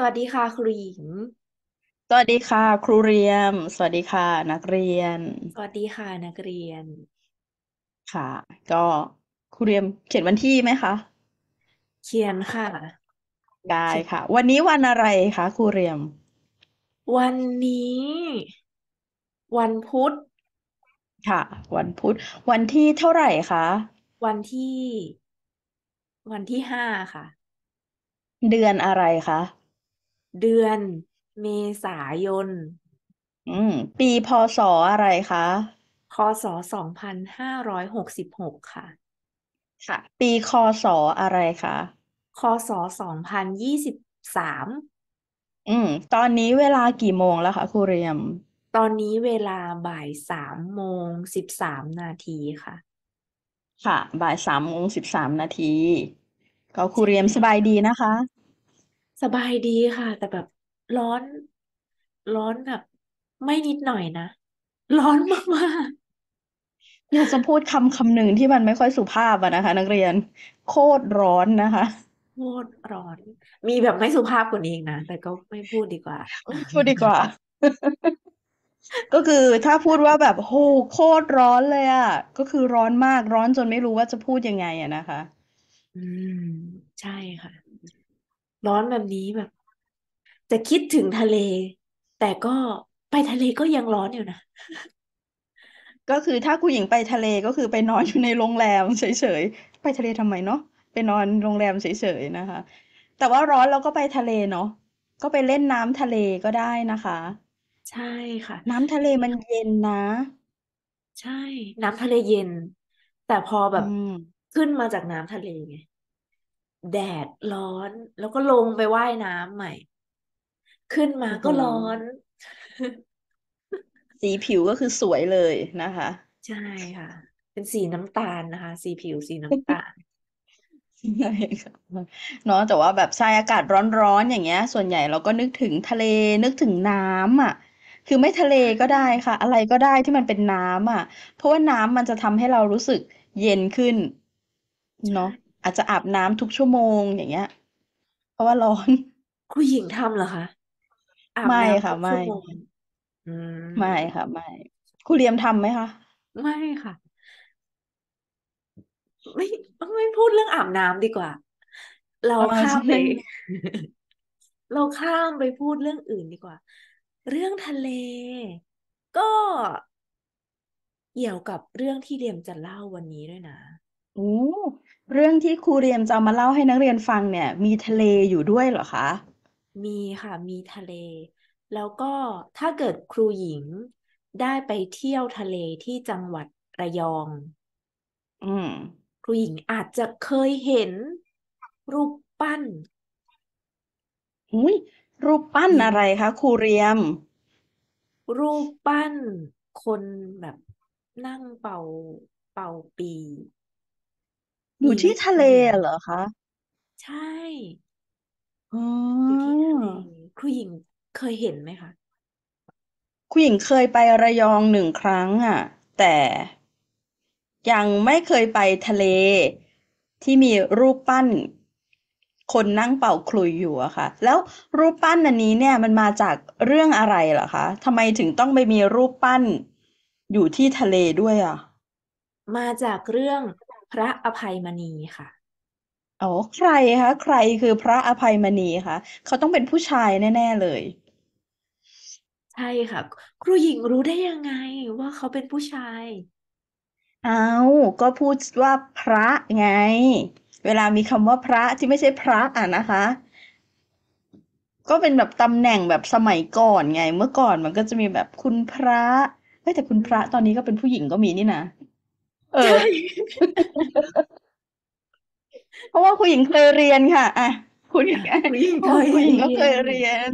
สวัสดีค่ะครูหญิงสวัสดีค่ะ ครูเรียม สวัสดีค่ะ นักเรียน สวัสดีค่ะนักเรียน ค่ะ ก็ครูเรียมเขียนวันที่ไหมคะ เขียนค่ะ ได้ค่ะ วันนี้วันอะไรคะครูเรียม วันนี้ วันพุธ ค่ะ วันพุธ วันที่เท่าไหร่คะ วันที่ วันที่ห้าค่ะ เดือนอะไรคะเดือนเมษายน อืมปีพศอะไรคะพศสองพันห้าร้อยหกสิบหกค่ะ ค่ะ ปีคศอะไรคะคศสองพันยี่สิบสาม อืมตอนนี้เวลากี่โมงแล้วคะครูเรียม ตอนนี้เวลาบ่ายสามโมงสิบสามนาทีค่ะ ค่ะ บ่ายสามโมงสิบสามนาที ก็ครูเรียมสบายดีนะคะสบายดีค่ะ แต่แบบร้อน ร้อนแบบ ไม่นิดหน่อยนะ ร้อนมากอยากจะพูดคำคำหนึ่งที่มันไม่ค่อยสุภาพอะนะคะ นักเรียน โคตรร้อนนะคะ โคตรร้อน มีแบบไม่สุภาพกว่านี้อีกนะ แต่ก็ไม่พูดดีกว่า พูดดีกว่า ก็คือถ้าพูดว่าแบบโหโคตรร้อนเลยอะก็คือร้อนมากร้อนจนไม่รู้ว่าจะพูดยังไงอะนะคะ อืม ใช่ค่ะร้อนแบบนี้แบบ จะคิดถึงทะเล แต่ก็ไปทะเลก็ยังร้อนอยู่นะก็คือถ้าคุณหญิงไปทะเลก็คือไปนอนอยู่ในโรงแรมเฉยๆไปทะเลทำไมเนาะไปนอนโรงแรมเฉยๆนะคะ แต่ว่าร้อนเราก็ไปทะเลเนาะก็ไปเล่นน้ำทะเลก็ได้นะคะ ใช่ค่ะ น้ำทะเลมันเย็นนะ ใช่ น้ำทะเลเย็น แต่พอแบบขึ้นมาจากน้ำทะเลไงแดดร้อนแล้วก็ลงไปว่ายน้ำใหม่ ขึ้นมาก็ร้อน สีผิวก็คือสวยเลยนะคะใช่ค่ะ เป็นสีน้ำตาลนะคะ สีผิว สีน้ำตาลใช่ค่ะเนาะแต่ว่าแบบทรายอากาศร้อนๆอย่างเงี้ย ส่วนใหญ่เราก็นึกถึงทะเลนึกถึงน้ำอ่ะคือไม่ทะเลก็ได้ค่ะ อะไรก็ได้ที่มันเป็นน้ำอ่ะเพราะว่าน้ำมันจะทำให้เรารู้สึกเย็นขึ้นเนาะอาจจะอาบน้ำทุกชั่วโมงอย่างเงี้ยเพราะว่าร้อนผู้หญิงทำเหรอคะอาบไม่น้ค่ะทุกไม่ชั่วโมงไม่ค่ะไม่ครูเรียมทำไหมคะไม่ค่ะไม่ไม่พูดเรื่องอาบน้ำดีกว่า เราข้ามไปเราข้ามไปพูดเรื่องอื่นดีกว่าเรื่องทะเล ก็เกี่ยวกับเรื่องที่เรียมจะเล่าวันนี้ด้วยนะ อู้เรื่องที่ครูเรียมจะมาเล่าให้นักเรียนฟังเนี่ย มีทะเลอยู่ด้วยเหรอคะมีค่ะ มีทะเล แล้วก็ถ้าเกิดครูหญิงได้ไปเที่ยวทะเลที่จังหวัดระยอง อืมครูหญิงอาจจะเคยเห็นรูปปั้นอุ้ยรูปปั้นอะไรคะครูเรียม รูปปั้น คนแบบนั่งเป่าเป่าปีอยู่ีที่ทะเลเหรอคะ ใช่อ๋ออยู่ที่ทะเลคุณหญิงเคยเห็นไหมคะคุณหญิงเคยไประยองหนึ่งครั้ง อ่ะ แต่ยังไม่เคยไปทะเลที่มีรูปปั้น คนนั่งเป่าขลุ่ยอยู่อะค่ะ แล้วรูปปั้นอันนี้เนี่ย มันมาจากเรื่องอะไรเหรอคะทำไมถึงต้องไปมีรูปปั้น อยู่ที่ทะเลด้วยอ่ะ มาจากเรื่องพระอภัยมณีค่ะ อ๋อใครคะ ใครคือพระอภัยมณีคะ เขาต้องเป็นผู้ชายแน่ๆ เลย ใช่ค่ะ ครูหญิงรู้ได้ยังไง ว่าเขาเป็นผู้ชาย เอาก็พูดว่าพระไง เวลามีคำว่าพระที่ไม่ใช่พระอ่ะนะคะ ก็เป็นแบบตำแหน่งแบบสมัยก่อนไง เมื่อก่อนมันก็จะมีแบบคุณพระเม้แต่คุณพระตอนนี้ก็เป็นผู้หญิงก็มีนี่นะใช่เพราะว่าคุณหญิงเคยเรียนค่ะอ่ะคุณหญิงคุณหญิงเคยหญิงก็เคยเรียน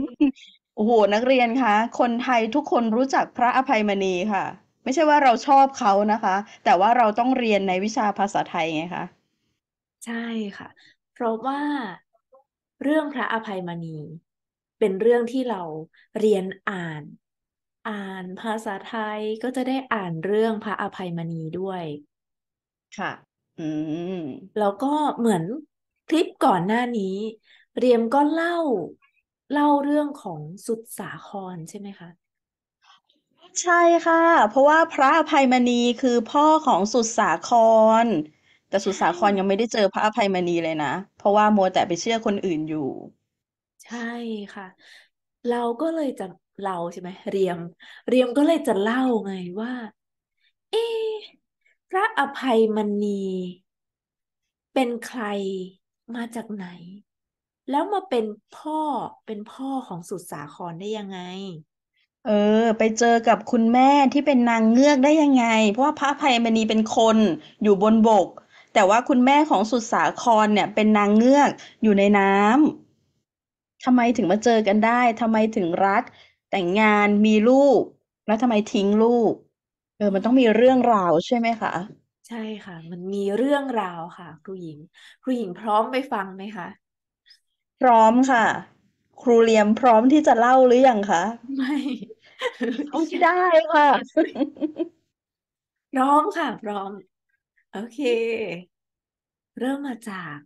โอ้โห นักเรียนคะคนไทยทุกคนรู้จักพระอภัยมณีค่ะ ไม่ใช่ว่าเราชอบเขานะคะ แต่ว่าเราต้องเรียนในวิชาภาษาไทยไงคะ ใช่ค่ะ เพราะว่าเรื่องพระอภัยมณีเป็นเรื่องที่เราเรียนอ่านอ่านภาษาไทยก็จะได้อ่านเรื่องพระอภัยมณีด้วย ค่ะ อืมแล้วก็เหมือนคลิปก่อนหน้านี้เรียมก็เล่าเล่าเรื่องของสุดสาครใช่ไหมคะ ใช่ค่ะ เพราะว่าพระอภัยมณีคือพ่อของสุดสาคร แต่สุดสาครยังไม่ได้เจอพระอภัยมณีเลยนะ เพราะว่ามัวแต่ไปเชื่อคนอื่นอยู่ ใช่ค่ะ เราก็เลยจะเราใช่ไหมเรียม เรียมก็เลยจะเล่าไงว่า เอพระอภัยมณี เป็นใครมาจากไหน แล้วมาเป็นพ่อเป็นพ่อของสุดสาครได้ยังไง เออไปเจอกับคุณแม่ที่เป็นนางเงือกได้ยังไง เพราะว่าพระอภัยมณีเป็นคน อยู่บนบก แต่ว่าคุณแม่ของสุดสาครเนี่ย เป็นนางเงือกอยู่ในน้ำทำไมถึงมาเจอกันได้ทำไมถึงรักแต่งงานมีลูก แล้วทำไมทิ้งลูกเออมันต้องมีเรื่องราวใช่ไหมคะ ใช่ค่ะ มันมีเรื่องราวค่ะครูหญิง ครูหญิงพร้อมไปฟังไหมคะ พร้อมค่ะ ครูเลียมพร้อมที่จะเล่าหรือยังคะไม่โอ้ได้ค่ะพร้อมค่ะ พร้อม โอเค เริ่มมาจาก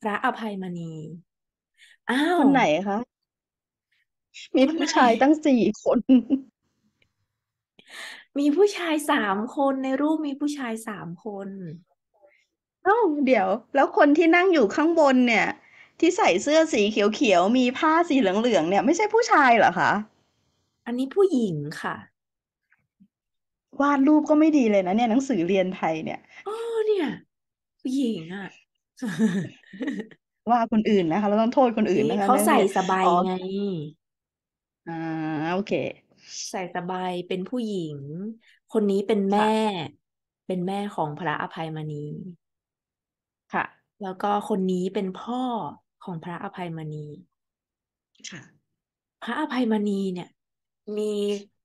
พระอภัยมณีอ้าวคนไหนคะมีผู้ชายตั้งสี่คน มีผู้ชายสามคนในรูปมีผู้ชายสามคนเอ้าเดี๋ยว แล้วคนที่นั่งอยู่ข้างบนเนี่ย ที่ใส่เสื้อสีเขียวๆมีผ้าสีเหลืองๆเนี่ยไม่ใช่ผู้ชายเหรอคะ อันนี้ผู้หญิงค่ะ วาดรูปก็ไม่ดีเลยนะ เนี่ยหนังสือเรียนไทยเนี่ยอ๋อเนี่ย ผู้หญิงอ่ะว่าคนอื่นนะคะเราต้องโทษคนอื่นนะคะเขาเใส่นีสบายอ๋อไงอ่าโอเค ใส่สบายเป็นผู้หญิง คนนี้เป็นแม่ เป็นแม่ของพระอภัยมณีค่ะ แล้วก็คนนี้เป็นพ่อของพระอภัยมณีค่ะ พระอภัยมณีเนี่ย มี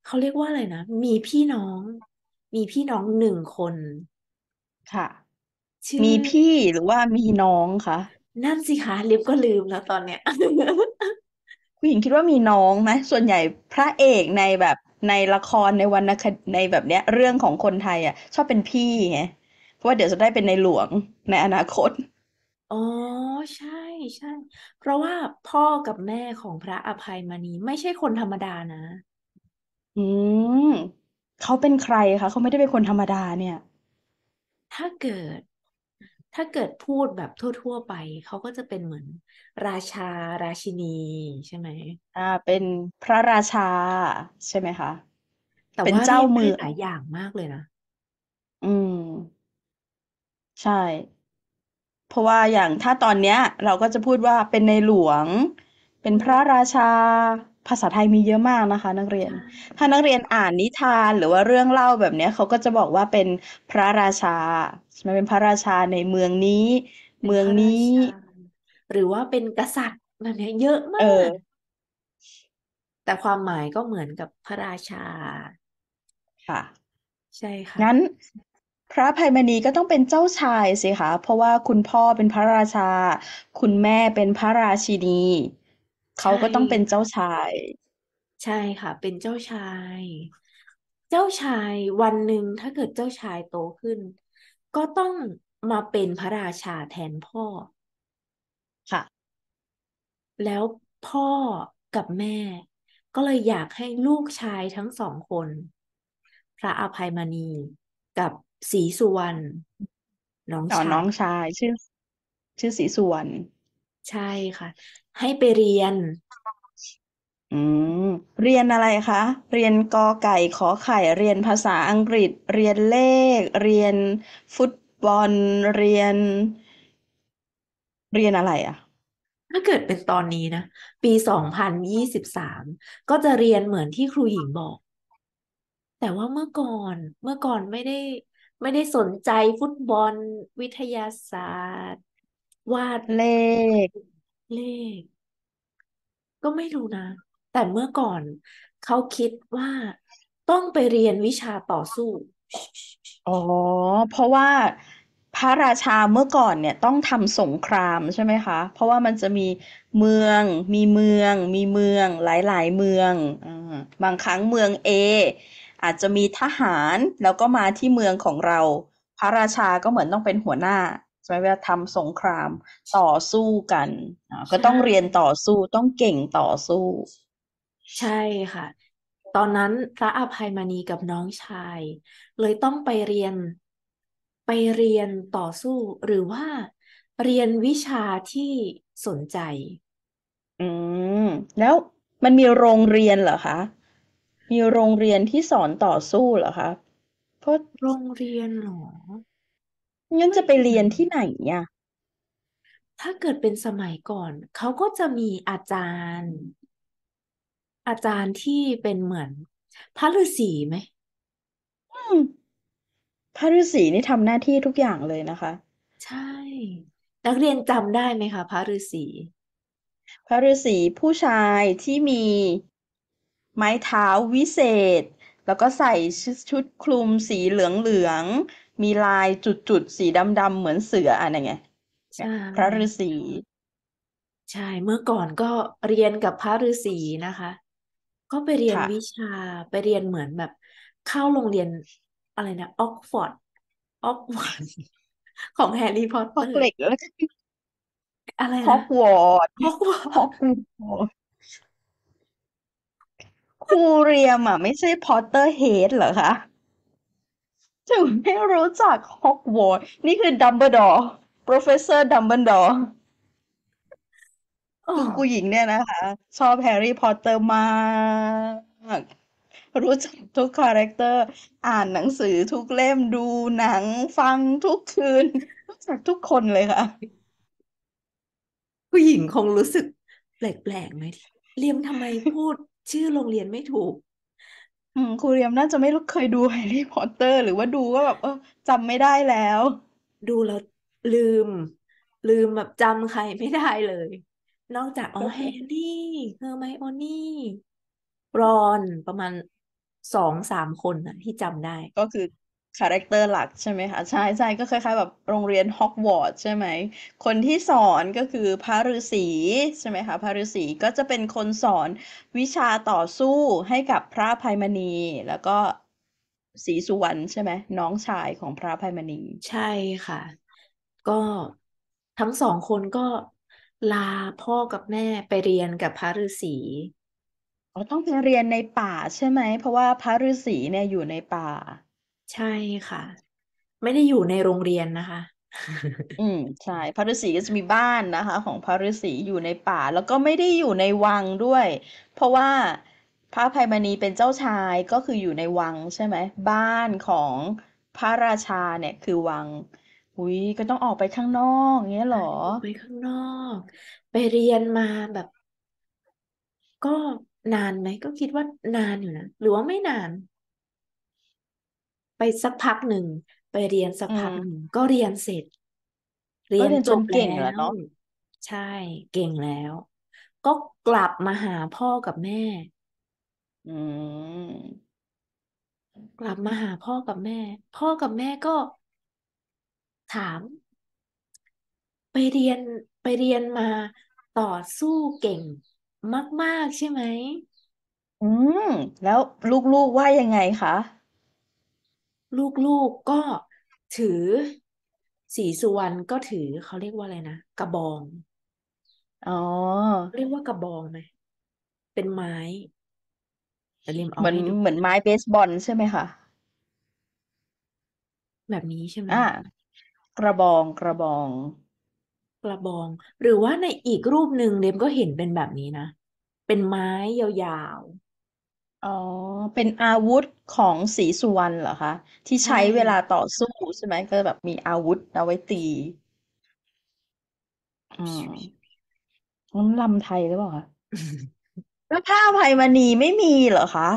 เขาเรียกว่าอะไรนะมีพี่น้อง มีพี่น้องหนึ่งคนค่ะชื่อมีพี่หรือว่ามีน้องคะนั่นสิคะลิฟก็ลืมแล้วตอนเนี้ยผู้หญิงคิดว่ามีน้องไหมส่วนใหญ่พระเอกในแบบในละครในวรรณคดีในแบบเนี้ย เรื่องของคนไทยอ่ะ ชอบเป็นพี่ไงเพราะว่าเดี๋ยวจะได้เป็นในหลวงในอนาคต อ๋อใช่ใช่เพราะว่าพ่อกับแม่ของพระอภัยมณีไม่ใช่คนธรรมดานะ อืมเขาเป็นใครคะเขาไม่ได้เป็นคนธรรมดาเนี่ย ถ้าเกิดถ้าเกิดพูดแบบทั่วๆไปเขาก็จะเป็นเหมือนราชาราชินีใช่ไหมอ่าเป็นพระราชาใช่ไหมคะ แต่เป็นเจ้ามือหลายอย่างมากเลยนะ อืม ใช่ เพราะว่าอย่างถ้าตอนเนี้ย เราก็จะพูดว่าเป็นในหลวง เป็นพระราชาภาษาไทยมีเยอะมากนะคะ นักเรียน ถ้านักเรียนอ่านนิทานหรือว่าเรื่องเล่าแบบนี้เขาก็จะบอกว่าเป็นพระราชาใช่ไหมเป็นพระราชาในเมืองนี้ เมืองนี้ หรือว่าเป็นกษัตริย์แบบนี้เยอะมากแต่ความหมายก็เหมือนกับพระราชา ค่ะ ใช่ค่ะงั้นพระภัยมณีก็ต้องเป็นเจ้าชายสิคะเพราะว่าคุณพ่อเป็นพระราชา คุณแม่เป็นพระราชินีเขาก็ต้องเป็นเจ้าชาย ใช่ค่ะเป็นเจ้าชาย เจ้าชายวันหนึ่งถ้าเกิดเจ้าชายโตขึ้น ก็ต้องมาเป็นพระราชาแทนพ่อค่ะ แล้วพ่อกับแม่ ก็เลยอยากให้ลูกชายทั้งสองคน พระอภัยมณี กับศรีสุวรรณน้องต่อชาน้อยงชาย ชื่อ ชื่อศรีสุวรรณใช่ค่ะให้ไปเรียน อืม เรียนอะไรคะ เรียนกอไก่ขอไข่ เรียนภาษาอังกฤษ เรียนเลข เรียน ฟุตบอล เรียน เรียนอะไร อ่ะ ถ้าเกิดเป็นตอนนี้นะ ปีสองพันยี่สิบสาม ก็จะเรียนเหมือนที่ครูหญิงบอก แต่ว่าเมื่อก่อน เมื่อก่อนไม่ได้ ไม่ได้สนใจฟุตบอล วิทยาศาสตร์ วาดเลขเลขก็ไม่รู้นะ แต่เมื่อก่อนเขาคิดว่าต้องไปเรียนวิชาต่อสู้ อ๋อเพราะว่าพระราชาเมื่อก่อนเนี่ย ต้องทำสงครามใช่ไหมคะ เพราะว่ามันจะมีเมือง มีเมืองมีเมือง หลายๆ เมืองอ่าบางครั้งเมืองเออาจจะมีทหารแล้วก็มาที่เมืองของเรา พระราชาก็เหมือนต้องเป็นหัวหน้าช่ไหมเวลาทำสงครามต่อสู้กัน ก็ต้องเรียนต่อสู้ต้องเก่งต่อสู้ ใช่ค่ะ ตอนนั้นพระอภัยมณีกับน้องชาย เลยต้องไปเรียน ไปเรียนต่อสู้ หรือว่าเรียนวิชาที่สนใจ อืมแล้วมันมีโรงเรียนเหรอคะมีโรงเรียนที่สอนต่อสู้เหรอคะเพราะโรงเรียนหรองั้นจะไปเรียนที่ไหนเนี่ยถ้าเกิดเป็นสมัยก่อน เขาก็จะมีอาจารย์ อาจารย์ที่เป็นเหมือน พระฤาษีไหม อืมพระฤาษีนี่ทำหน้าที่ทุกอย่างเลยนะคะ ใช่นักเรียนจำได้ไหมคะพระฤาษี พระฤาษีผู้ชายที่มีไม้เท้าวิเศษ แล้วก็ใส่ชุดคลุมสีเหลืองเหลืองมีลายจุด ๆ สีดำๆ เหมือนเสืออะไรเงี้ยใช่พระฤาษี ใช่ เมื่อก่อนก็เรียนกับพระฤาษีนะคะ ก็ไปเรียนวิชาไปเรียนเหมือนแบบ เข้าโรงเรียนอะไรนะออกฟอร์ดออกฟอร์ดของแฮร์รี่พอตเตอร์เล็กแล้วอะไรนะฮอกวอตฮอกวอตส์ฮอกวอตส์ครูเรียมอ่ะ ไม่ใช่พอตเตอร์เฮดเหรอคะถึงไม่รู้จักฮอกวอตส์นี่คือดัมเบิลดอร์ professor ดัมเบิลดอร์คือกูหญิงเนี่ยนะคะ ชอบแฮร์รี่พอตเตอร์มาก รู้จักทุกคาแรคเตอร์ อ่านหนังสือทุกเล่มดูหนังฟังทุกคืน รู้จักทุกคนเลยค่ะ ผู้หญิงคงรู้สึกแปลกๆไหมเรียมทำไมพูดชื่อโรงเรียนไม่ถูกอืมครูเรียมน่าจะไม่เคยดูแฮร์รี่พอตเตอร์หรือว่าดูก็แบบเออจำไม่ได้แล้ว ดูแล้วลืม ลืมแบบจำใครไม่ได้เลย นอกจากอ๋อแฮร์รี่เฮอร์ไมโอนี่ รอนประมาณสองสามคนนะที่จำได้ก็คือคาแรคเตอร์หลักใช่ไหมคะใช่ใช่ก็คล้ายๆแบบโรงเรียนฮอกวอตส์ใช่ไหม คนที่สอนก็คือพระฤาษีใช่ไหมคะพระฤาษีก็จะเป็นคนสอนวิชาต่อสู้ให้กับพระภัยมณี แล้วก็ศรีสุวรรณใช่ไหมน้องชายของพระภัยมณี ใช่ค่ะ ก็ทั้งสองคนก็ลาพ่อกับแม่ไปเรียนกับพระฤาษีอ๋อต้องไปเรียนในป่าใช่ไหมเพราะว่าพระฤาษีเนี่ยอยู่ในป่าใช่ค่ะ ไม่ได้อยู่ในโรงเรียนนะคะ อืมใช่พระฤาษีก็จะมีบ้านนะคะ ของพระฤาษีอยู่ในป่าแล้วก็ไม่ได้อยู่ในวังด้วย เพราะว่าพระภัยมณีเป็นเจ้าชายก็คืออยู่ในวังใช่ไหม บ้านของพระราชาเนี่ย คือวัง อุ้ยก็ต้องออกไปข้างนอกเงี้ยหรอไปข้างนอก ไปเรียนมาแบบ ก็นานไหมก็คิดว่านานอยู่นะหรือว่าไม่นานไปสักพักหนึ่ง ไปเรียนสักพักหนึ่งก็เรียนเสร็จเรียนจบเก่งแล้วเนาะใช่ เก่งแล้ว ก็กลับมาหาพ่อกับแม่ อืมกลับมาหาพ่อกับแม่ พ่อกับแม่ก็ถาม ไปเรียนไปเรียนมาต่อสู้เก่ง มาก ๆใช่ไหมอืมแล้วลูกๆว่ายังไงคะลูกๆกก็ถือสีสุวรรณก็ถือเขาเรียกว่าอะไรนะ กระบอง อ๋อเรียกว่ากระบองไหมเป็นไม้แติมเอเหมือนให้ดูเหมือนไม้เบสบอลใช่ไหมคะแบบนี้ใช่ไหมอ่ากระบองกระบอง กระบอง หรือว่าในอีกรูปหนึ่งเดมก็เห็นเป็นแบบนี้นะเป็นไม้ยาวอ๋อ เป็นอาวุธของศรีสุวรรณเหรอคะ ที่ใช่้เวลาต่อสู้ใช่ไหมก็แบบมีอาวุธเอาไว้ตีอืมน้ำลำไทยหรือเปล่าคะแล้วผ้าอภัยมณีไม่มีเหรอคะ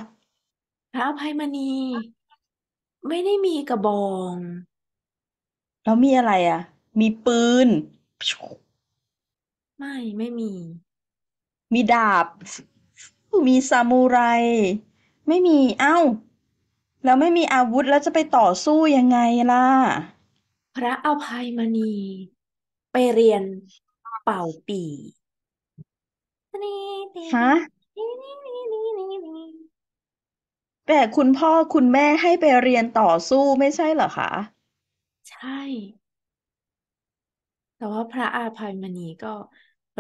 พระอภัยมณี ไม่ได้มีกระบองแล้วมีอะไรอ่ะ มีปืนไม่ไม่มี มีดาบมีซามูไรไม่มีเอา้าแล้วไม่มีอาวุธแล้วจะไปต่อสู้ยังไงล่ะพระอภัยมณี ไปเรียนเป่าปี่ฮะแต่คุณพ่อคุณแม่ให้ไปเรียนต่อสู้ไม่ใช่เหรอคะ ใช่ แต่ว่าพระอาภัยมณีก็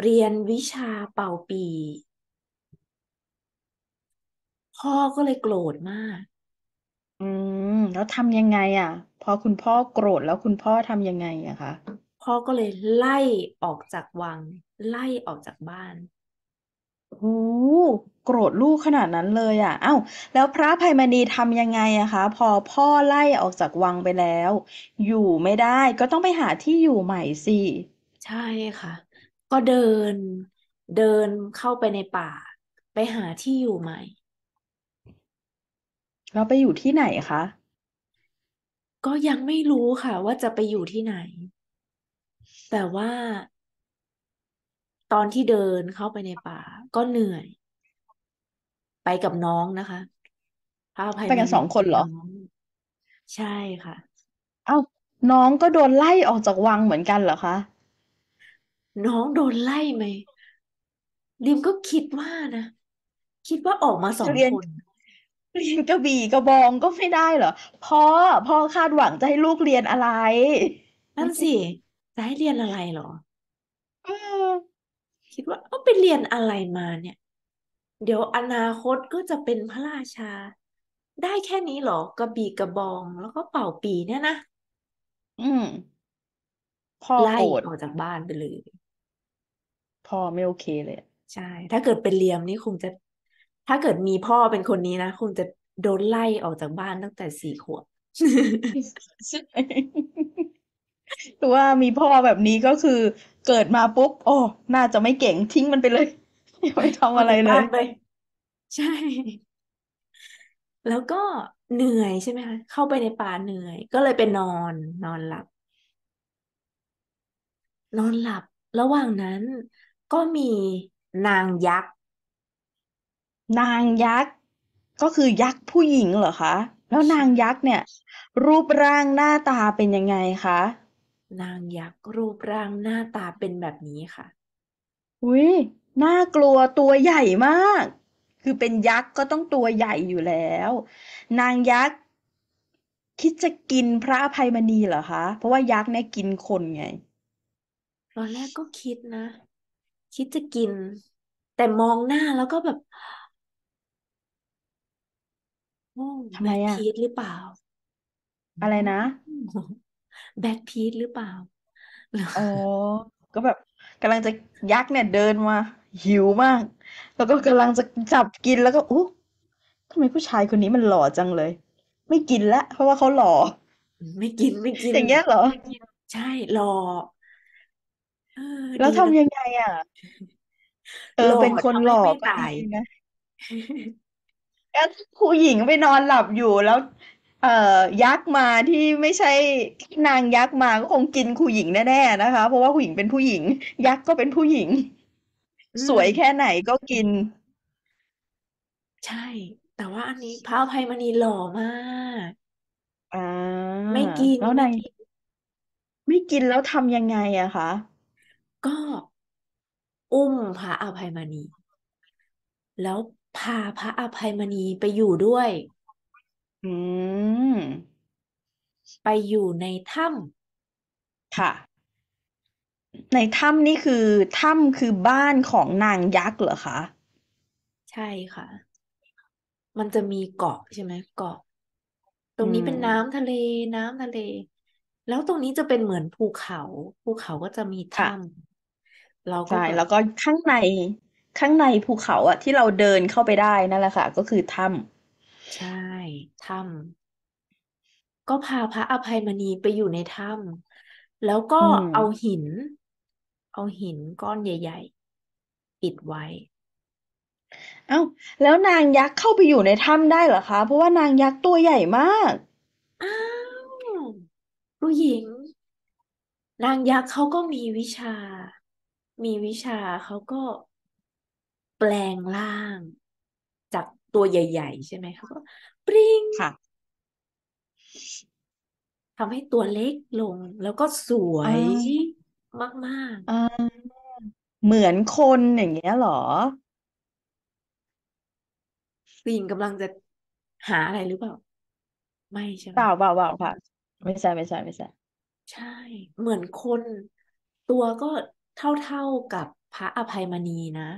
เรียนวิชาเป่าปีพ่อก็เลยโกรธมาก อืม แล้วทำยังไงอ่ะ พอคุณพ่อโกรธแล้วคุณพ่อทำยังไงอะคะ พ่อก็เลยไล่ออกจากวังไล่ออกจากบ้านโอ้โกรธลูกขนาดนั้นเลย อ่ะ เอ้า แล้วพระไพมณีทำยังไงอะคะ พอพ่อไล่ออกจากวังไปแล้ว อยู่ไม่ได้ ก็ต้องไปหาที่อยู่ใหม่สิ ใช่ค่ะ ก็เดิน เดินเข้าไปในป่า ไปหาที่อยู่ใหม่เราไปอยู่ที่ไหนคะ ก็ยังไม่รู้ค่ะ ว่าจะไปอยู่ที่ไหน แต่ว่า ตอนที่เดินเข้าไปในป่า ก็เหนื่อย ไปกับน้องนะคะพาะอัไปกันสองคนเหรอ ใช่ค่ะ เอา น้องก็โดนไล่ออกจากวังเหมือนกันเหรอคะ น้องโดนไล่ไหมดิมก็คิดว่านะ คิดว่าออกมาสองเรียคนนเรียนกระบี่กระบองก็ไม่ได้เหรอพ่อพ่อคาดหวังจะให้ลูกเรียนอะไรนั่นสิจะให้เรียนอะไรเหรอคิดว่า เอาไปเรียนอะไรมาเนี่ย เดี๋ยวอนาคตก็จะเป็นพระราชา ได้แค่นี้เหรอกระบี่กระบองแล้วก็เป่าปีเนี่ยนะอืมพ่อไล่ธออกจากบ้านไปเลยพ่อไม่โอเคเลยใช่ถ้าเกิดเป็นเลียมนี่คงจะถ้าเกิดมีพ่อเป็นคนนี้นะคุณจะโดนไล่ออกจากบ้านตั้งแต่สี่ขวบว่ามีพ่อแบบนี้ก็คือเกิดมาปุ๊บโอ้น่าจะไม่เก่งทิ้งมันไปเลย ไม่ไปทำอะไรเลย ใช่ แล้วก็เหนื่อยใช่ไหมคะเข้าไปในป่าเหนื่อย ก็เลยไปนอน นอนหลับ นอนหลับ ระหว่างนั้นก็มีนางยักษ์นางยักษ์ก็คือยักษ์ผู้หญิงเหรอคะแล้วนางยักษ์เนี่ย รูปร่างหน้าตาเป็นยังไงคะนางยักษ์รูปร่างหน้าตาเป็นแบบนี้ค่ะอุ้ยน่ากลัวตัวใหญ่มาก คือเป็นยักษ์ก็ต้องตัวใหญ่อยู่แล้ว นางยักษ์คิดจะกินพระอภัยมณีเหรอคะเพราะว่ายักษ์เนี่ยกินคนไงตอนแรกก็คิดนะ คิดจะกิน แต่มองหน้าแล้วก็แบบโอ้ทำแบไมล็ค่ะพีทหรือเปล่า อะไรนะ แบล็คพีทหรือเปล่าหรอ้๋อก็แบบกำลังจะยักษ์เนี่ยเดินมา หิวมาก แล้วก็กำลังจะจับกินแล้วก็อุ๊ยทำไมผู้ชายคนนี้มันหล่อจังเลย ไม่กินละเพราะว่าเขาหล่อไม่กินไม่กิอนย่างเงี้ยเหรอ ใช่หล่อเออแล้วดีนะทำยังไง อ่ะ เออหล่อเป็นคนหำลให้อไม่ก็ตาียนะแ้วครูหญิงไปนอนหลับอยู่แล้ว เอ่อ ยักษ์มาที่ไม่ใช่ นางยักษ์มาก็คงกินครูหญิงแน่ๆนะคะ เพราะว่าครูหญิงเป็นผู้หญิง ยักษ์ก็เป็นผู้หญิง สวยแค่ไหนก็กิน ใช่ แต่ว่าอันนี้พระอภัยมณีหล่อมากอ่าไม่กินแล้วไนนไม่กินแล้วทำยังไงอะคะก็ อุ้มพระอภัยมณี แล้วพาพระอภัยมณีไปอยู่ด้วย อืมไปอยู่ในถ้ำค่ะ ในถ้ำนี่คือถ้ำคือบ้านของนางยักษ์เหรอคะ ใช่ค่ะ มันจะมีเกาะใช่ไหม เกาะ ตรงนี้เป็นน้ำทะเลน้ำทะเล แล้วตรงนี้จะเป็นเหมือนภูเขาภูเขาก็จะมีถ้ำเราก็ใช่แล้วก็ข้างในข้างในภูเขาอะที่เราเดินเข้าไปได้นั่นแหละค่ะก็คือถ้ำใช่ถ้ำก็พาพระอภัยมณีไปอยู่ในถ้ำแล้วก็เอาหิน เอาหินก้อนใหญ่ ๆ ปิดไว้เอ้าแล้วนางยักษ์เข้าไปอยู่ในถ้ำได้เหรอคะเพราะว่านางยักษ์ตัวใหญ่มากอ้าวผู้หญิง นางยักษ์เขาก็มีวิชา มีวิชาเขาก็แปลงร่างจากตัวใหญ่ๆ ใช่ไหมเขาก็ปริงค่ะทำให้ตัวเล็กลง แล้วก็สวยมากๆาเหมือนคนอย่างเงี้ยหรอสิ่งกำลังจะหาอะไรหรือเปล่า ไม่ใช่เปล่าเปล่าเปล่าค่ะไม่ใช่ไม่ใช่ไม่ใช่ใช่ เหมือนคน ตัวก็เท่าๆกับพระอภัยมณีนะ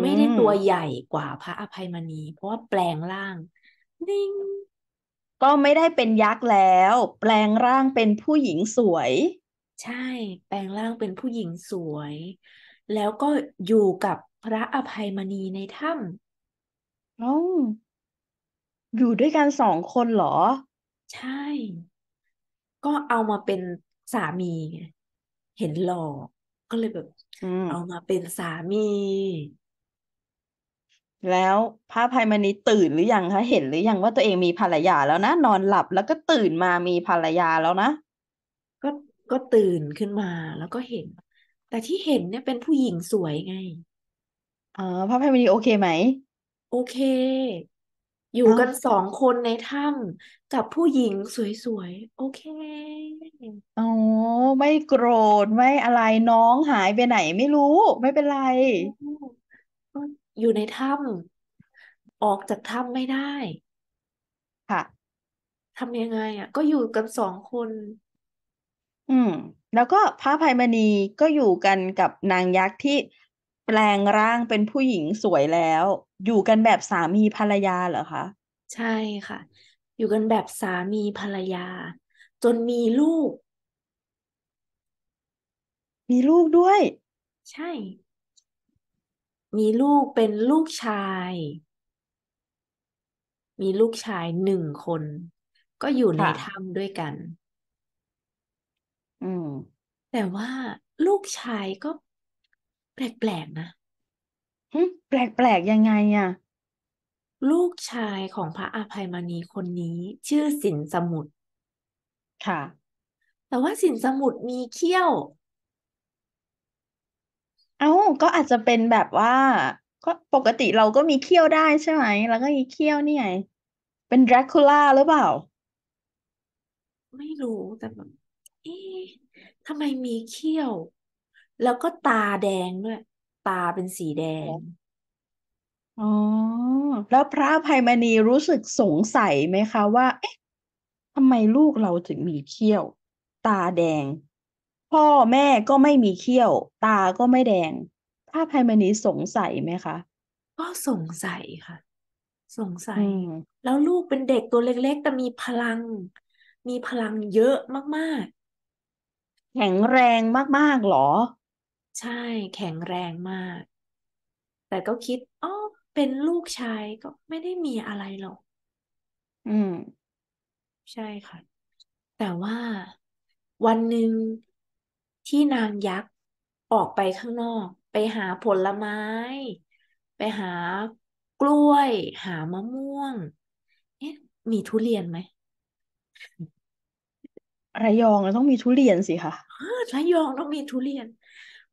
ไม่ได้ตัวใหญ่กว่าพระอภัยมณี เพราะว่าแปลงร่างนิ่งก็ไม่ได้เป็นยักษ์แล้ว แปลงร่างเป็นผู้หญิงสวย ใช่ แปลงร่างเป็นผู้หญิงสวย แล้วก็อยู่กับพระอภัยมณีในถ้ำอ๋ออยู่ด้วยกันสองคนเหรอ ใช่ ก็เอามาเป็นสามี เห็นหลอกก็เลยแบบเอามาเป็นสามีแล้วพระภัยมณีตื่นหรือยังคะ เห็น หรือยังว่าตัวเองมีภรรยาแล้วนะ นอนหลับแล้วก็ตื่นมามีภรรยาแล้วนะ ก็ก็ตื่นขึ้นมาแล้วก็เห็น แต่ที่เห็นเนี่ยเป็นผู้หญิงสวยไง เออพระภัยมณี โอเคไหม โอเค อยู่กันสองคนในถ้ำกับผู้หญิงสวยๆโอเคอ๋อไม่โกรธ ไม่อะไรน้องหายไปไหนไม่รู้ ไม่เป็นไรอยู่ในถ้ำออกจากถ้ำไม่ได้ ค่ะทำยังไง อ่ะ ก็อยู่กันสองคน อืม แล้วก็พระภัยมณีก็อยู่กันกับนางยักษ์ที่แปลงร่างเป็นผู้หญิงสวยแล้ว อยู่กันแบบสามีภรรยาเหรอคะ ใช่ค่ะ อยู่กันแบบสามีภรรยา จนมีลูก มีลูกด้วย ใช่มีลูกเป็นลูกชาย มีลูกชายหนึ่งคน ก็อยู่ในถ้ำด้วยกัน อืมแต่ว่าลูกชายก็แปลกๆนะแปลกๆยังไงอะลูกชายของพระอภัยมณีคนนี้ ชื่อสินสมุทรค่ะ แต่ว่าสินสมุทรมีเขี้ยวเอ้าก็อาจจะเป็นแบบว่า ก็ปกติเราก็มีเขี้ยวได้ใช่ไหม แล้วก็มีเขี้ยวนี่ไงเป็นแดราคูล่าหรือเปล่า ไม่รู้ แต่แบบเอ๊ะทำไมมีเขี้ยว แล้วก็ตาแดงด้วย ตาเป็นสีแดง อ๋อ แล้วพระอภัยมณีรู้สึกสงสัยไหมคะว่า เอ๊ะทำไมลูกเราถึงมีเขี้ยว ตาแดงพ่อแม่ก็ไม่มีเขี้ยว ตาก็ไม่แดง ถ้าไพมณีสงสัยไหมคะก็สงสัยค่ะ สงสัอืยมแล้วลูกเป็นเด็กตัวเล็ก ๆ แต่มีพลัง มีพลังเยอะมากแข็งแรงมากๆหรอๆใช่ แข็งแรงมาก แต่ก็คิดอ๋อเป็นลูกชาย ก็ไม่ได้มีอะไรหรอกอืมใช่ค่ะ แต่ว่าวันหนึ่งที่นางยักษ์ ออกไปข้างนอก ไปหาผลไม้ ไปหากล้วย หามะม่วง เอ๊ะมีทุเรียนไหมระยองต้องมีทุเรียนสิคะระยองต้องมีทุเรียน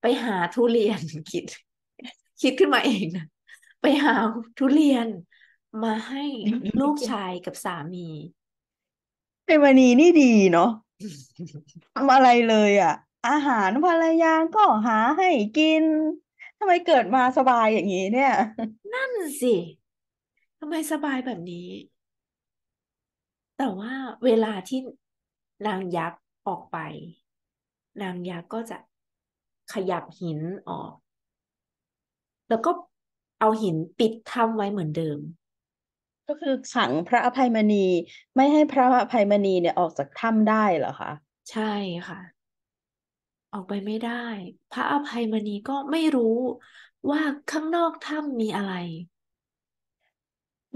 ไปหาทุเรียนคิดคิดขึ้นมาเองนะไปหาทุเรียนมาให้ลูกชายกับสามีไอ้วันนี้นี่ดีเนาะทำอะไรเลย อ่ะอาหารภรรยาก็หาให้กินทำไมเกิดมาสบายอย่างนี้เนี่ย นั่นสิทำไมสบายแบบนี้ แต่ว่าเวลาที่นางยักษ์ออกไปนางยักษ์ก็จะขยับหินออก แล้วก็เอาหินปิดถ้ำไว้เหมือนเดิม ก็คือขังพระอภัยมณีไม่ให้พระอภัยมณีเนี่ยออกจากถ้ำได้เหรอคะใช่ค่ะออกไปไม่ได้ พระอภัยมณีก็ไม่รู้ ว่าข้างนอกถ้ำมีอะไร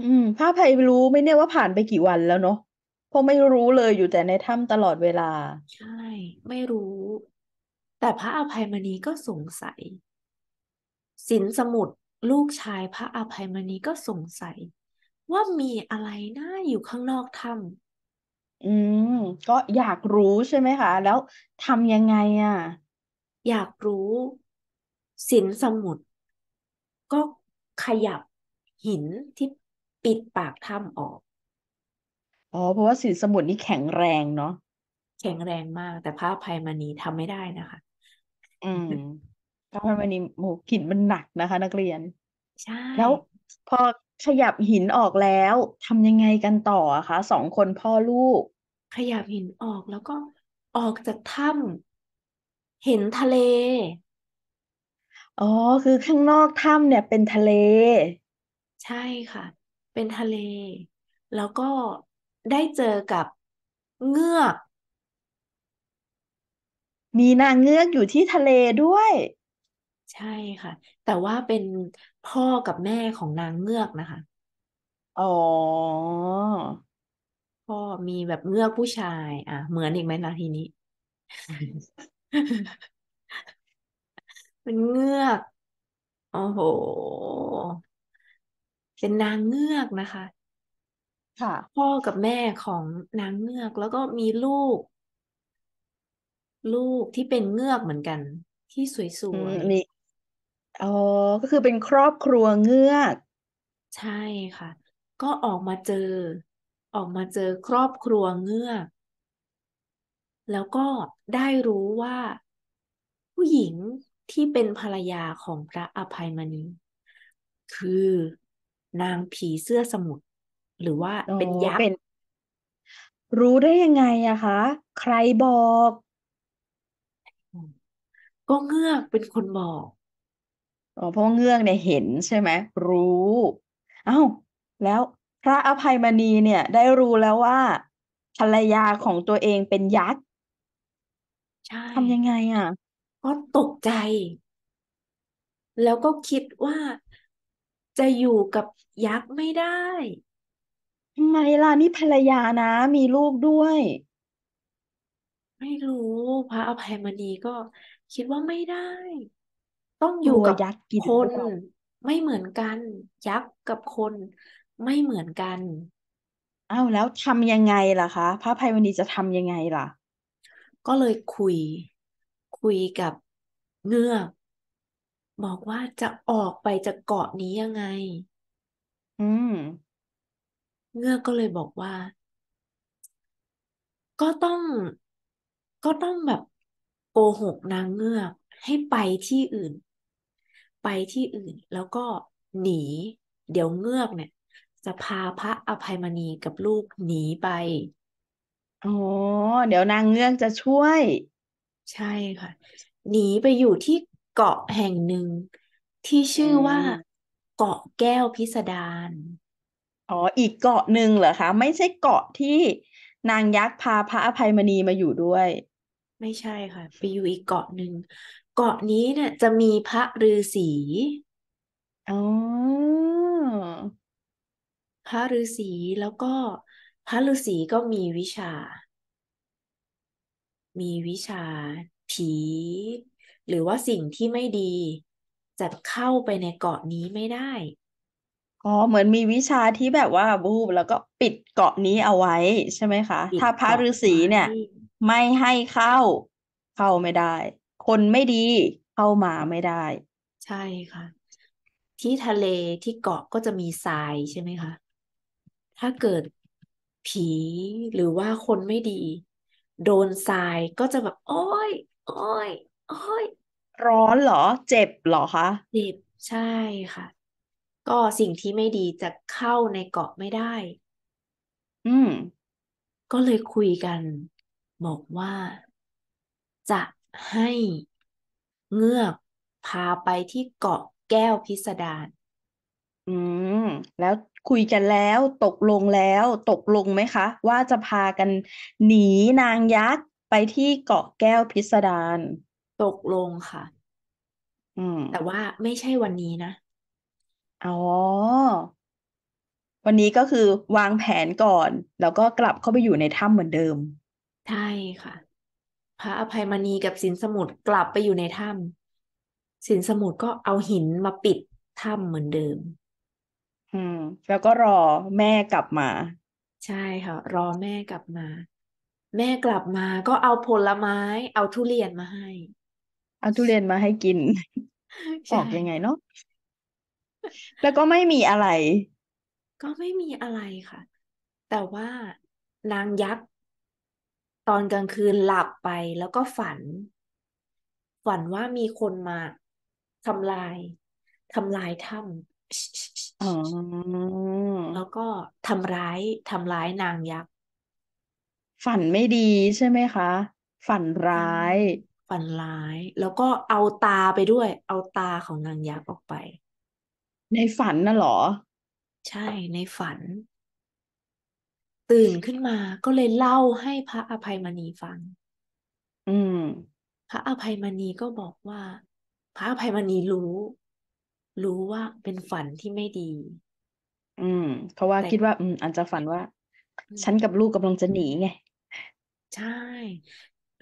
อืม พระอภัยรู้ไม่เนี่ยว่าผ่านไปกี่วันแล้วเนาะเพราะไม่รู้เลยอยู่แต่ในถ้ำตลอดเวลาใช่ ไม่รู้ แต่พระอภัยมณีก็สงสัยสินสมุดลูกชาย พระอภัยมณีก็สงสัย ว่ามีอะไรน่าอยู่ข้างนอกถ้ำอืม ก็อยากรู้ใช่ไหมคะ แล้วทำยังไงอ่ะ อยากรู้สินสมุทรก็ขยับหินที่ปิดปากถ้ำออก อ๋อ เพราะว่าสินสมุทรนี่แข็งแรงเนาะแข็งแรงมาก แต่พระอภัยมณีทำไม่ได้นะคะ อืมพระภัยมณีโหกินมันหนักนะคะ นักเรียนใช่แล้วพอขยับหินออกแล้วทำยังไงกันต่อคะสองคนพ่อลูก ขยับหินออก แล้วก็ออกจากถ้ำเห็นทะเลอ๋อคือข้างนอกถ้ำเนี่ย เป็นทะเล ใช่ค่ะ เป็นทะเล แล้วก็ได้เจอกับเงือก มีนางเงือกอยู่ที่ทะเลด้วยใช่ค่ะ แต่ว่าเป็นพ่อกับแม่ของนางเงือกนะคะอ๋อพ่อมีแบบเงือกผู้ชาย อ่ะ เหมือนอีกไหมนะทีนี้ เป็นเงือกโอ้โหเป็นนางเงือกนะคะ ค่ะ พ่อกับแม่ของนางเงือกแล้วก็มีลูก ลูกที่เป็นเงือกเหมือนกัน ที่สวอืวมยมีอ๋อ ก็คือเป็นครอบครัวเงือก ใช่ค่ะ ก็ออกมาเจอ ออกมาเจอครอบครัวเงือก แล้วก็ได้รู้ว่า ผู้หญิงที่เป็นภรรยาของพระอภัยมณีคือ นางผีเสื้อสมุทรหรือว่าอเป็นยักเป็ษ์รู้ได้ยังไงอะคะใครบอก ก็เงือกเป็นคนบอกอ๋อเพราะว่าเงือกเนี่ยเห็นใช่ไหมรู้ เอ้า แล้วพระอภัยมณีเนี่ย ได้รู้แล้วว่า ภรรยาของตัวเองเป็นยักษ์ใช่ทำยังไงอ่ะก็ตกใจ แล้วก็คิดว่าจะอยู่กับยักษ์ไม่ได้ทำไมล่ะนี่ภรรยานะมีลูกด้วย ไม่รู้ พระอภัยมณีก็คิดว่าไม่ได้ต้องอยู่กับยักษ์กินคน ไม่เหมือนกัน ยักษ์กับคนไม่เหมือนกันอ้าวแล้วทำยังไงล่ะคะ พระภัยวันนี้จะทำยังไงล่ะ ก็เลยคุย คุยกับเงือกบอกว่าจะออกไปจากเกาะนี้ยังไง อืมเงือกก็เลยบอกว่า ก็ต้องก็ต้องแบบโกหกนางเงือกให้ไปที่อื่นไปที่อื่น แล้วก็หนี เดี๋ยวเงือกเนี่ย จะพาพระอภัยมณีกับลูกหนีไปอ๋อเดี๋ยวนางเงือกจะช่วย ใช่ค่ะหนีไปอยู่ที่เกาะแห่งหนึ่งที่ชื่อว่าเกาะแก้วพิสดารอ๋อ อีกเกาะหนึ่งเหรอคะไม่ใช่เกาะที่ นางยักษ์พาพระอภัยมณีมาอยู่ด้วย ไม่ใช่ค่ะไปอยู่อีกเกาะหนึ่งเกาะนี้เนี่ยจะมีพระฤาษีอ๋อพระฤาษีแล้วก็ พระฤาษีก็มีวิชา มีวิชาผี หรือว่าสิ่งที่ไม่ดีจะเข้าไปในเกาะนี้ไม่ได้อ๋อเหมือนมีวิชาที่แบบว่าบูบแล้วก็ปิดเกาะนี้เอาไว้ใช่ไหมคะ ถ้าพระฤาษีเนี่ย ไม่ให้เข้า เข้าไม่ได้คนไม่ดี เข้ามาไม่ได้ ใช่ค่ะ ที่ทะเลที่เกาะก็จะมีทราย ใช่ไหมคะ ถ้าเกิดผี หรือว่าคนไม่ดี โดนทรายก็จะแบบโอ้ยโอ้ยโอ้ยร้อนเหรอเจ็บเหรอคะเจ็บใช่ค่ะ ก็สิ่งที่ไม่ดีจะเข้าในเกาะไม่ได้ อืมก็เลยคุยกัน บอกว่าจะให้เงือกพาไปที่เกาะแก้วพิสดาร อืม แล้วคุยกันแล้ว ตกลงแล้ว ตกลงไหมคะ ว่าจะพากัน หนีนางยักษ์ไปที่เกาะแก้วพิสดารตกลงค่ะ อืม แต่ว่าไม่ใช่วันนี้นะ อ๋อ วันนี้ก็คือวางแผนก่อน แล้วก็กลับเข้าไปอยู่ในถ้ำเหมือนเดิมใช่ค่ะพระอภัยมณีกับสินสมุทรกลับไปอยู่ในถ้ำสินสมุทรก็เอาหินมาปิดถ้ำเหมือนเดิมอืมแล้วก็รอแม่กลับมา ใช่ค่ะรอแม่กลับมา แม่กลับมาก็เอาผลไม้เอาทุเรียนมาให้ เอาทุเรียนมาให้กินบอกยังไงเนาะแล้วก็ไม่มีอะไร ก็ไม่มีอะไรค่ะ แต่ว่านางยักษ์ตอนกลางคืนหลับไปแล้วก็ฝัน ฝันว่ามีคนมาทำลายทำลายถ้ำอ๋อแล้วก็ทำร้ายทำร้ายนางยักษ์ฝันไม่ดีใช่ไหมคะ ฝันร้าย ฝันร้าย แล้วก็เอาตาไปด้วย เอาตาของนางยักษ์ออกไป ในฝันน่ะเหรอใช่ ในฝันตื่นขึ้นมาก็เลยเล่าให้พระอภัยมณีฟัง อืม พระอภัยมณีก็บอกว่า พระอภัยมณีรู้ รู้ว่าเป็นฝันที่ไม่ดี อืม เพราะว่าคิดว่า อืมอาจจะฝันว่า ฉันกับลูกกำลังจะหนีไง ใช่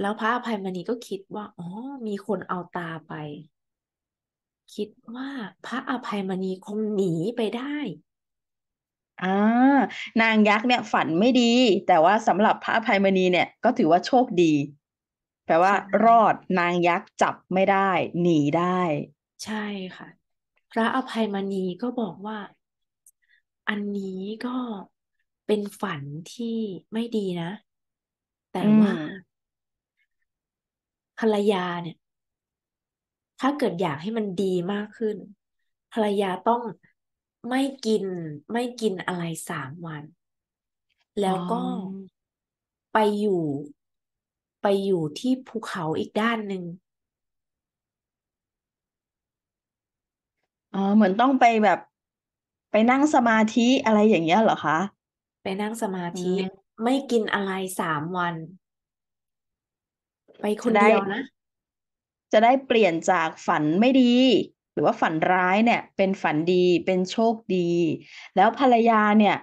แล้วพระอภัยมณีก็คิดว่าอ๋อมีคนเอาตาไป คิดว่าพระอภัยมณีคงหนีไปได้อานางยักษ์เนี่ย ฝันไม่ดี แต่ว่าสำหรับพระอภัยมณีเนี่ยก็ถือว่าโชคดี แปลว่าใช่รอด นางยักษ์ จับไม่ได้ หนีได้ ใช่ค่ะ พระอภัยมณีก็บอกว่า อันนี้ก็เป็นฝันที่ไม่ดีนะ แต่ว่า ภรรยาเนี่ย ถ้าเกิดอยากให้มันดีมากขึ้น ภรรยาต้องไม่กินไม่กินอะไรสามวัน แล้วก็ไปอยู่ไปอยู่ที่ภูเขาอีกด้านหนึ่งอ๋อเหมือนต้องไปแบบ ไปนั่งสมาธิอะไรอย่างเงี้ยเหรอคะ ไปนั่งสมาธิ ไม่กินอะไรสามวัน ไปคนเดียวนะ จะได้เปลี่ยนจากฝันไม่ดีรือว่าฝันร้ายเนี่ย เป็นฝันดีเป็นโชคดี แล้วภรรยาเนี่ย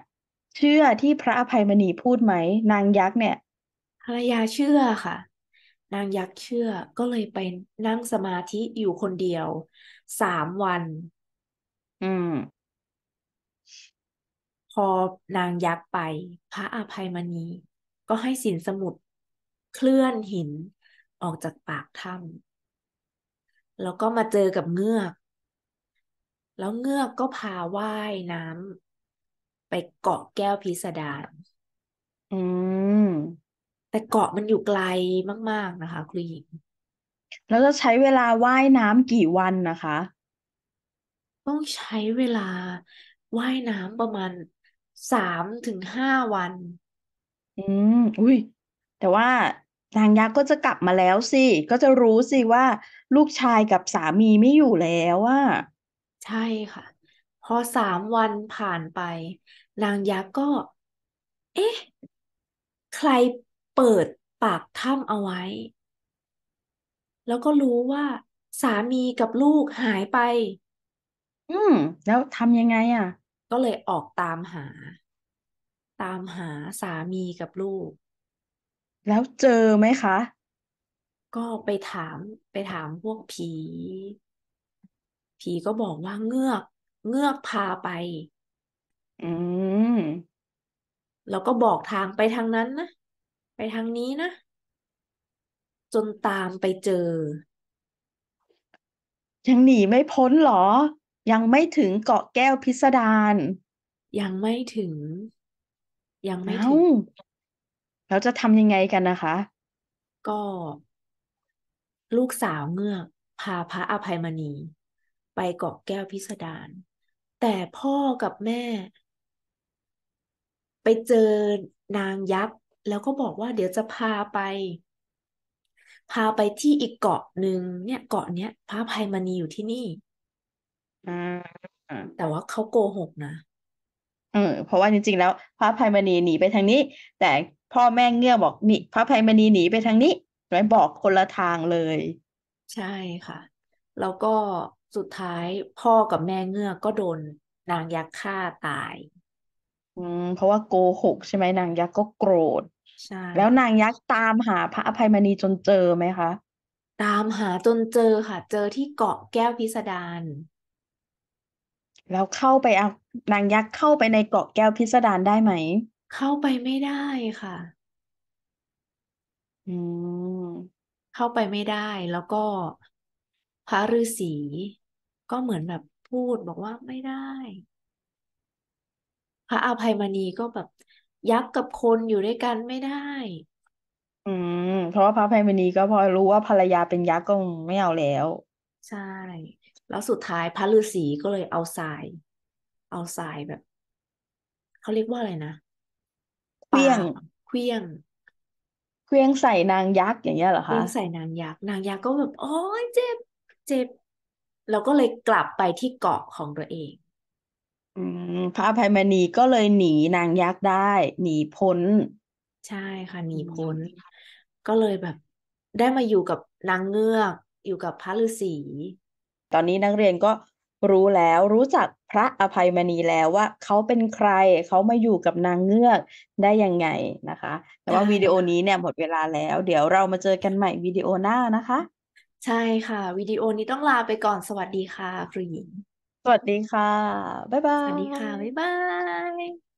เชื่อที่พระอภัยมณีพูดไหม นางยักษ์เนี่ย ภรรยาเชื่อค่ะ นางยักษ์เชื่อก็เลยไปนั่งสมาธิอยู่คนเดียวสามวัน อืมพอนางยักษ์ไปพระอภัยมณี ก็ให้สินสมุดเคลื่อนหินออกจากปากถ้ำแล้วก็มาเจอกับเงือกแล้วเงือกก็พาว่ายน้ำไปเกาะแก้วพิสดารอืม แต่เกาะมันอยู่ไกลมากๆนะคะ คุณหญิง แล้วจะใช้เวลาว่ายน้ำกี่วันนะคะ ต้องใช้เวลาว่ายน้ำประมาณสามถึงห้าวัน อืม อุ้ย แต่ว่านางยักษ์ก็จะกลับมาแล้วสิ ก็จะรู้สิว่า ลูกชายกับสามีไม่อยู่แล้วอะใช่ค่ะ พอสามวันผ่านไป นางยักษ์ก็ เอ๊ะ ใครเปิดปากถ้ำเอาไว้ แล้วก็รู้ว่า สามีกับลูกหายไป อืม แล้วทำยังไงอ่ะ ก็เลยออกตามหา ตามหาสามีกับลูก แล้วเจอไหมคะ ก็ไปถามไปถามพวกผีผีก็บอกว่าเงือกเงือกพาไป อืมแล้วก็บอกทางไปทางนั้นนะไปทางนี้นะจนตามไปเจอยังหนีไม่พ้นเหรอ ยังไม่ถึงเกาะแก้วพิสดารยังไม่ถึงยังไม่ถึงแล้วจะทำยังไงกันนะคะ ก็ ลูกสาวเงือก พาพระอภัยมณีไปเกาะแก้วพิสดาร แต่พ่อกับแม่ ไปเจอนางยักษ์แล้วก็บอกว่าเดี๋ยวจะพาไป พาไปที่อีกเกาะหนึ่งเนี่ยเกาะเนี้ยพระภัยมณีอยู่ที่นี่แต่ว่าเขาโกหกนะเออเพราะว่าจริงๆแล้ว พระภัยมณีหนีไปทางนี้ แต่พ่อแม่เงื่อบอกนี่ พระภัยมณีหนีไปทางนี้ไม่บอกคนละทางเลย ใช่ค่ะ แล้วก็สุดท้าย พ่อกับแม่ เงือกก็โดนนางยักษ์ฆ่าตาย อืม เพราะว่าโกหก ใช่ไหมนางยักษ์ก็โกรธ ใช่ แล้วนางยักษ์ตามหา พระอภัยมณีจนเจอไหมคะ ตามหาจนเจอค่ะ เจอที่เกาะแก้วพิสดาร แล้วเข้าไปเอานางยักษ์เข้าไปในเกาะแก้วพิสดารได้ไหม เข้าไปไม่ได้ค่ะ อืม เข้าไปไม่ได้ แล้วก็ พระฤาษีก็เหมือนแบบพูดบอกว่าไม่ได้ พระอภัยมณีก็แบบ ยักษ์กับคนอยู่ด้วยกันไม่ได้ อืมเพราะว่าพระอภัยมณีก็พอรู้ว่าภรรยาเป็นยักษ์ก็ไม่เอาแล้ว ใช่ แล้วสุดท้ายพระฤาษีก็เลยเอาทรายเอาทรายแบบเขาเรียกว่าอะไรนะเคปลี่ยงเคีื่ยงเคีื่ยงใส่นางยักษ์อย่างเงี้ยเหรอเรื่คะงใส่นางยักษ์นางยักษ์ก็แบบโอ้ยเจ็บเจ็บเราก็เลยกลับไปที่เกาะของตัวเอง อืมพระอภัยมณีก็เลยหนีนางยักษ์ได้ หนีพ้น ใช่ค่ะหนีพ้น ก็เลยแบบ ได้มาอยู่กับนางเงือก อยู่กับพระฤาษี ตอนนี้นักเรียนก็รู้แล้วรู้จักพระอภัยมณีแล้วว่าเขาเป็นใครเขามาอยู่กับนางเงือก ได้ยังไงนะคะ แต่ว่าวิดีโอนี้เนี่ยหมดเวลาแล้ว เดี๋ยวเรามาเจอกันใหม่วิดีโอหน้านะคะใช่ค่ะ วิดีโอนี้ต้องลาไปก่อน สวัสดีค่ะครูหญิงสวัสดีค่ะ บ๊ายบาย สวัสดีค่ะ บ๊ายบาย